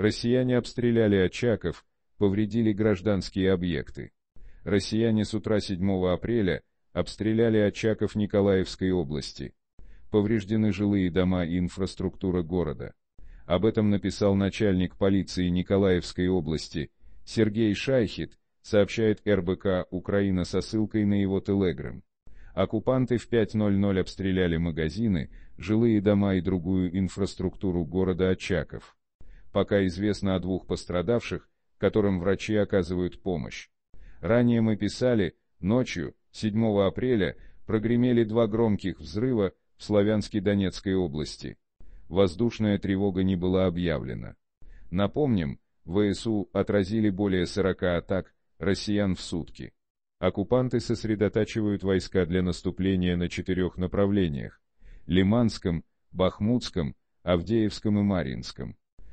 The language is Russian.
Россияне обстреляли Очаков, повредили гражданские объекты. Россияне с утра 7 апреля обстреляли Очаков Николаевской области. Повреждены жилые дома и инфраструктура города. Об этом написал начальник полиции Николаевской области Сергей Шайхит, сообщает РБК «Украина» со ссылкой на его телеграм. Оккупанты в 5.00 обстреляли магазины, жилые дома и другую инфраструктуру города Очаков пока известно о двух пострадавших, которым врачи оказывают помощь. Ранее мы писали, ночью, 7 апреля, прогремели два громких взрыва в Славянске-Донецкой области. Воздушная тревога не была объявлена. Напомним, ВСУ отразили более 40 атак россиян в сутки. Оккупанты сосредотачивают войска для наступления на четырех направлениях – Лиманском, Бахмутском, Авдеевском и Маринском.